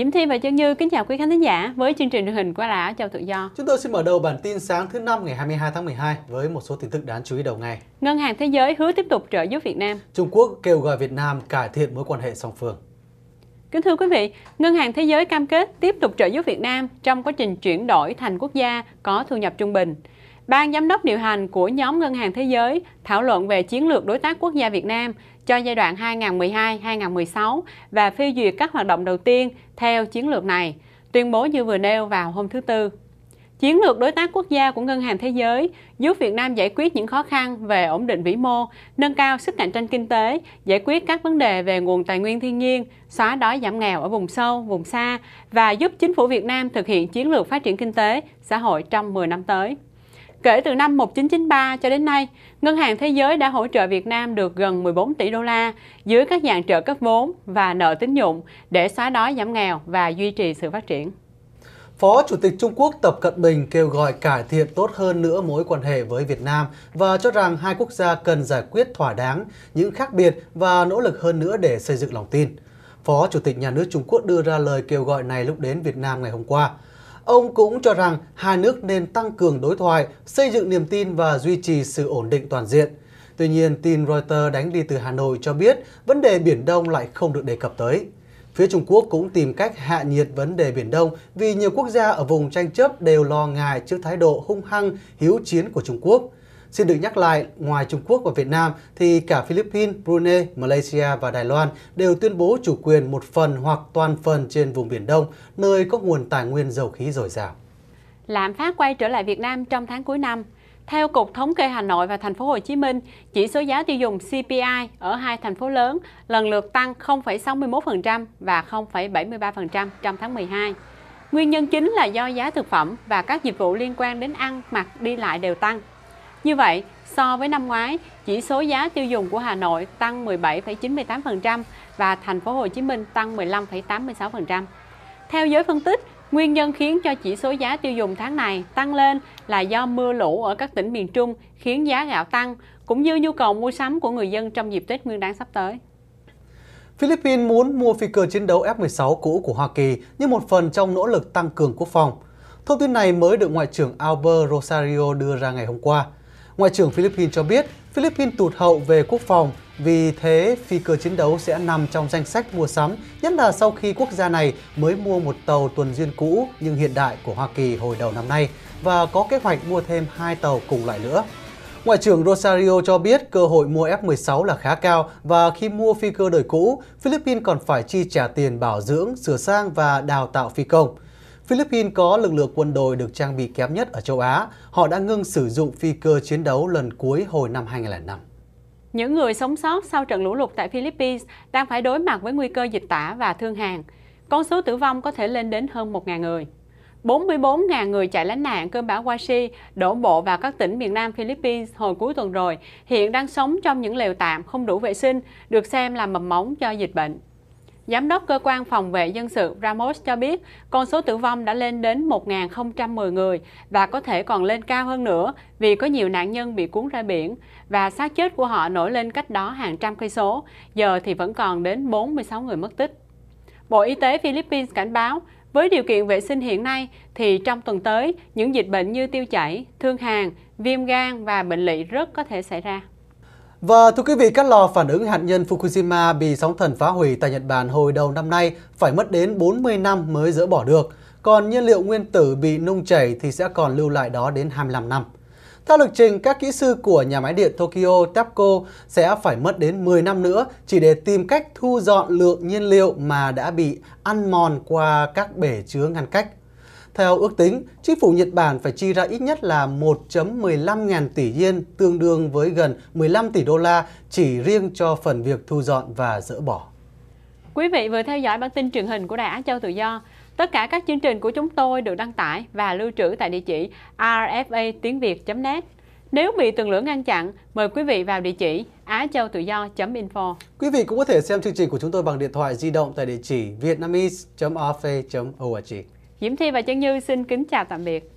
Diễm Thi và Trân Như kính chào quý khán thính giả với chương trình truyền hình của Đài Chào Tự Do. Chúng tôi xin mở đầu bản tin sáng thứ năm ngày 22 tháng 12 với một số tin tức đáng chú ý đầu ngày. Ngân hàng Thế giới hứa tiếp tục trợ giúp Việt Nam. Trung Quốc kêu gọi Việt Nam cải thiện mối quan hệ song phương. Kính thưa quý vị, Ngân hàng Thế giới cam kết tiếp tục trợ giúp Việt Nam trong quá trình chuyển đổi thành quốc gia có thu nhập trung bình. Ban giám đốc điều hành của nhóm Ngân hàng Thế giới thảo luận về chiến lược đối tác quốc gia Việt Nam cho giai đoạn 2012-2016 và phê duyệt các hoạt động đầu tiên theo chiến lược này, tuyên bố như vừa nêu vào hôm thứ Tư. Chiến lược đối tác quốc gia của Ngân hàng Thế giới giúp Việt Nam giải quyết những khó khăn về ổn định vĩ mô, nâng cao sức cạnh tranh kinh tế, giải quyết các vấn đề về nguồn tài nguyên thiên nhiên, xóa đói giảm nghèo ở vùng sâu, vùng xa và giúp chính phủ Việt Nam thực hiện chiến lược phát triển kinh tế, xã hội trong 10 năm tới. Kể từ năm 1993 cho đến nay, Ngân hàng Thế giới đã hỗ trợ Việt Nam được gần 14 tỷ đô la dưới các dạng trợ cấp vốn và nợ tín dụng để xóa đói giảm nghèo và duy trì sự phát triển. Phó Chủ tịch Trung Quốc Tập Cận Bình kêu gọi cải thiện tốt hơn nữa mối quan hệ với Việt Nam và cho rằng hai quốc gia cần giải quyết thỏa đáng những khác biệt và nỗ lực hơn nữa để xây dựng lòng tin. Phó Chủ tịch Nhà nước Trung Quốc đưa ra lời kêu gọi này lúc đến Việt Nam ngày hôm qua. Ông cũng cho rằng hai nước nên tăng cường đối thoại, xây dựng niềm tin và duy trì sự ổn định toàn diện. Tuy nhiên, tin Reuters đánh đi từ Hà Nội cho biết vấn đề Biển Đông lại không được đề cập tới. Phía Trung Quốc cũng tìm cách hạ nhiệt vấn đề Biển Đông vì nhiều quốc gia ở vùng tranh chấp đều lo ngại trước thái độ hung hăng, hiếu chiến của Trung Quốc – Xin được nhắc lại, ngoài Trung Quốc và Việt Nam thì cả Philippines, Brunei, Malaysia và Đài Loan đều tuyên bố chủ quyền một phần hoặc toàn phần trên vùng Biển Đông, nơi có nguồn tài nguyên dầu khí dồi dào. Lạm phát quay trở lại Việt Nam trong tháng cuối năm. Theo Cục Thống kê Hà Nội và Thành phố Hồ Chí Minh, chỉ số giá tiêu dùng CPI ở hai thành phố lớn lần lượt tăng 0,61% và 0,73% trong tháng 12. Nguyên nhân chính là do giá thực phẩm và các dịch vụ liên quan đến ăn, mặc, đi lại đều tăng. Như vậy, so với năm ngoái, chỉ số giá tiêu dùng của Hà Nội tăng 17,98% và thành phố Hồ Chí Minh tăng 15,86%. Theo giới phân tích, nguyên nhân khiến cho chỉ số giá tiêu dùng tháng này tăng lên là do mưa lũ ở các tỉnh miền Trung khiến giá gạo tăng, cũng như nhu cầu mua sắm của người dân trong dịp Tết Nguyên đán sắp tới. Philippines muốn mua phi cơ chiến đấu F-16 cũ của Hoa Kỳ như một phần trong nỗ lực tăng cường quốc phòng. Thông tin này mới được Ngoại trưởng Albert Rosario đưa ra ngày hôm qua – Ngoại trưởng Philippines cho biết Philippines tụt hậu về quốc phòng, vì thế phi cơ chiến đấu sẽ nằm trong danh sách mua sắm, nhất là sau khi quốc gia này mới mua một tàu tuần duyên cũ nhưng hiện đại của Hoa Kỳ hồi đầu năm nay và có kế hoạch mua thêm hai tàu cùng loại nữa. Ngoại trưởng Rosario cho biết cơ hội mua F-16 là khá cao và khi mua phi cơ đời cũ, Philippines còn phải chi trả tiền bảo dưỡng, sửa sang và đào tạo phi công. Philippines có lực lượng quân đội được trang bị kém nhất ở châu Á. Họ đã ngưng sử dụng phi cơ chiến đấu lần cuối hồi năm 2005. Những người sống sót sau trận lũ lụt tại Philippines đang phải đối mặt với nguy cơ dịch tả và thương hàng. Con số tử vong có thể lên đến hơn 1.000 người. 44.000 người chạy lánh nạn cơn bão Washi đổ bộ vào các tỉnh miền Nam Philippines hồi cuối tuần rồi, hiện đang sống trong những lều tạm không đủ vệ sinh, được xem là mầm móng cho dịch bệnh. Giám đốc cơ quan phòng vệ dân sự Ramos cho biết con số tử vong đã lên đến 1.010 người và có thể còn lên cao hơn nữa vì có nhiều nạn nhân bị cuốn ra biển và xác chết của họ nổi lên cách đó hàng trăm cây số, giờ thì vẫn còn đến 46 người mất tích. Bộ Y tế Philippines cảnh báo với điều kiện vệ sinh hiện nay thì trong tuần tới, những dịch bệnh như tiêu chảy, thương hàn, viêm gan và bệnh lỵ rất có thể xảy ra. Và thưa quý vị, các lò phản ứng hạt nhân Fukushima bị sóng thần phá hủy tại Nhật Bản hồi đầu năm nay phải mất đến 40 năm mới dỡ bỏ được. Còn nhiên liệu nguyên tử bị nung chảy thì sẽ còn lưu lại đó đến 25 năm. Theo lịch trình, các kỹ sư của nhà máy điện Tokyo TEPCO sẽ phải mất đến 10 năm nữa chỉ để tìm cách thu dọn lượng nhiên liệu mà đã bị ăn mòn qua các bể chứa ngăn cách. Theo ước tính, chính phủ Nhật Bản phải chi ra ít nhất là 1.15 ngàn tỷ yên, tương đương với gần 15 tỷ đô la chỉ riêng cho phần việc thu dọn và dỡ bỏ. Quý vị vừa theo dõi bản tin truyền hình của Đài Á Châu Tự Do. Tất cả các chương trình của chúng tôi được đăng tải và lưu trữ tại địa chỉ rfa tiếng việt net nếu bị tường lửa ngăn chặn, mời quý vị vào địa chỉ á tự do.info. Quý vị cũng có thể xem chương trình của chúng tôi bằng điện thoại di động tại địa chỉ vietnamese.rfa.org. Diễm Thi và Chân Như xin kính chào tạm biệt.